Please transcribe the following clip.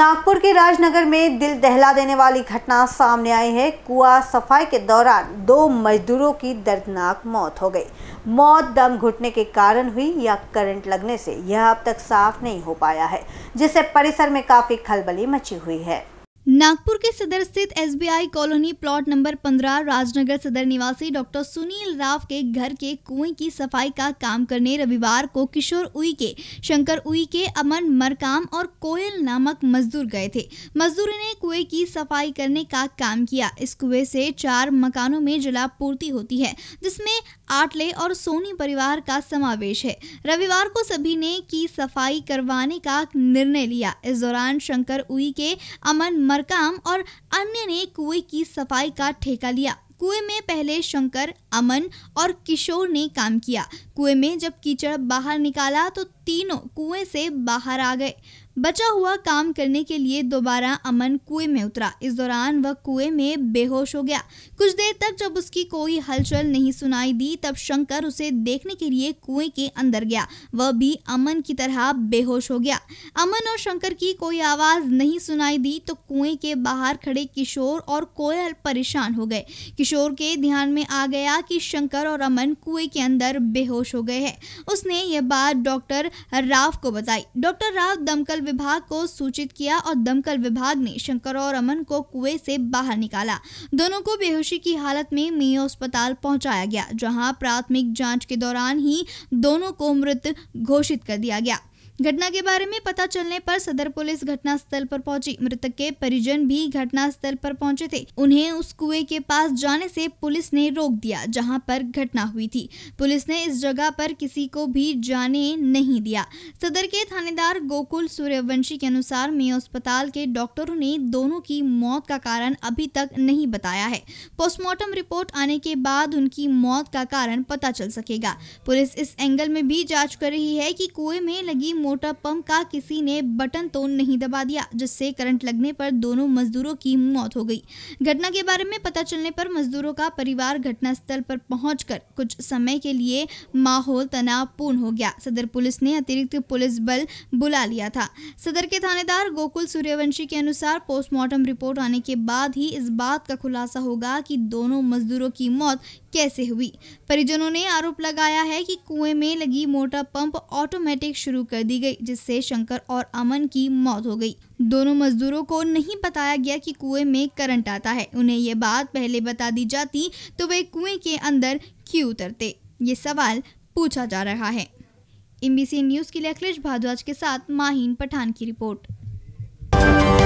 नागपुर के राजनगर में दिल दहला देने वाली घटना सामने आई है कुआ सफाई के दौरान दो मजदूरों की दर्दनाक मौत हो गई मौत दम घुटने के कारण हुई या करंट लगने से यह अब तक साफ नहीं हो पाया है जिससे परिसर में काफी खलबली मची हुई है नागपुर के सदर स्थित SBI colony plot number 15 Rajnagar Sadar निवासी डॉक्टर सुनील राव के घर के कुएं की सफाई का काम करने रविवार को किशोर के शंकर के अमन मरकाम और कोयल नामक मजदूर गए थे मजदूर ने कुएं की सफाई करने का काम किया इस कुएं से चार मकानों में जलापूर्ति होती है जिसमें आटले और सोनी परिवार का समावेश है रविवार को सभी ने की सफाई करवाने का निर्णय लिया इस दौरान शंकर उई के अमन मरकाम और अन्य ने कुएं की सफाई का ठेका लिया कुएं में पहले शंकर अमन और किशोर ने काम किया कुएं में जब कीचड़ बाहर निकाला तो तीनों कुएं से बाहर आ गए बचा हुआ काम करने के लिए दोबारा अमन कुएं में उतरा इस दौरान वह कुएं में बेहोश हो गया कुछ देर तक जब उसकी कोई हलचल नहीं सुनाई दी तब शंकर उसे देखने के लिए कुएं के अंदर गया वह भी अमन की तरह बेहोश हो गया अमन और शंकर की कोई आवाज नहीं सुनाई दी तो कुएं के बाहर खड़े किशोर और कोयल परेशान हो गए किशोर के ध्यान में आ गया कि शंकर और अमन कुएं के अंदर बेहोश हो गए हैं उसने यह बात डॉक्टर राव को बताई डॉक्टर राव दमकल विभाग को सूचित किया और दमकल विभाग ने शंकर और अमन को कुएं से बाहर निकाला दोनों को बेहोशी की हालत में मेयो अस्पताल पहुंचाया गया जहां प्राथमिक जांच के दौरान ही दोनों को मृत घोषित कर दिया गया घटना के बारे में पता चलने पर सदर पुलिस घटना स्थल पर पहुंची मृतक के परिजन भी घटना स्थल पर पहुंचे थे उन्हें उस कुएं के पास जाने से पुलिस ने रोक दिया जहां पर घटना हुई थी पुलिस ने इस जगह पर किसी को भी जाने नहीं दिया सदर के थानेदार गोकुल सूर्यवंशी के अनुसार मेयो अस्पताल के डॉक्टरों ने दोनों की मौत का कारण अभी तक नहीं बताया है पोस्टमार्टम रिपोर्ट आने के बाद उनकी मौत का कारण पता चल सकेगा पुलिस इस एंगल में भी जांच कर रही है कि कुएं में लगी मोटर पंप का किसी ने बटन तो नहीं दबा दिया जिससे करंट लगने पर दोनों मजदूरों की मौत हो गई घटना के बारे में पता चलने पर मजदूरों का परिवार घटनास्थल पर पहुंचकर कुछ समय के लिए माहौल तनावपूर्ण हो गया सदर पुलिस ने अतिरिक्त पुलिस बल बुला लिया था सदर के थानेदार गोकुल सूर्यवंशी के अनुसार पोस्टमार्टम रिपोर्ट आने के बाद ही इस बात का खुलासा होगा कि दोनों मजदूरों की मौत कैसे हुई परिजनों ने आरोप लगाया है कि कुएं में लगी मोटर पंप ऑटोमेटिक शुरू कर दी गई जिससे शंकर और अमन की मौत हो गई दोनों मजदूरों को नहीं बताया गया कि कुएं में करंट आता है उन्हें ये बात पहले बता दी जाती तो वे कुएं के अंदर क्यों उतरते ये सवाल पूछा जा रहा है एमबीसी न्यूज के लिए अखिलेश भारद्वाज के साथ माहीन पठान की रिपोर्ट